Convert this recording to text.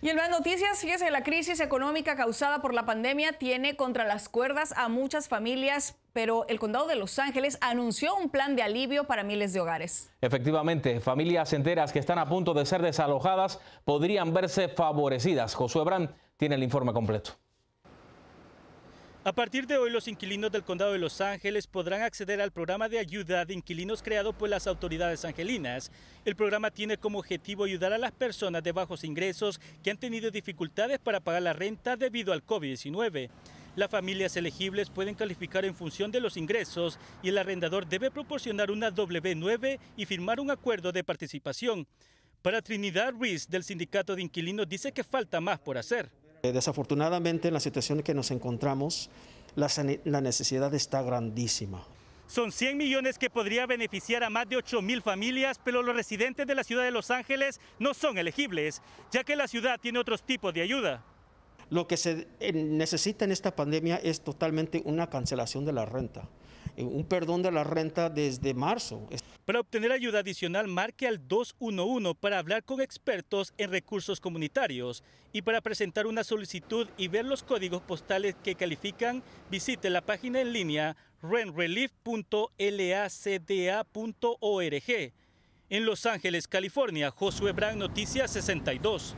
Y en las noticias, fíjese, la crisis económica causada por la pandemia tiene contra las cuerdas a muchas familias, pero el condado de Los Ángeles anunció un plan de alivio para miles de hogares. Efectivamente, familias enteras que están a punto de ser desalojadas podrían verse favorecidas. Josué Brand tiene el informe completo. A partir de hoy, los inquilinos del condado de Los Ángeles podrán acceder al programa de ayuda de inquilinos creado por las autoridades angelinas. El programa tiene como objetivo ayudar a las personas de bajos ingresos que han tenido dificultades para pagar la renta debido al COVID-19. Las familias elegibles pueden calificar en función de los ingresos y el arrendador debe proporcionar una W9 y firmar un acuerdo de participación. Para Trinidad Ruiz del Sindicato de Inquilinos dice que falta más por hacer. Eh, desafortunadamente, en la situación en que nos encontramos, la, la necesidad está grandísima. Son 100 millones que podría beneficiar a más de 8 mil familias, pero los residentes de la ciudad de Los Ángeles no son elegibles, ya que la ciudad tiene otros tipos de ayuda. Lo que se eh, necesita en esta pandemia es totalmente una cancelación de la renta. Eh, un perdón de la renta desde marzo. Para obtener ayuda adicional, marque al 211 para hablar con expertos en recursos comunitarios y para presentar una solicitud y ver los códigos postales que califican, visite la página en línea rentrelief.lacda.org En Los Ángeles, California, Josué Brand, Noticias 62.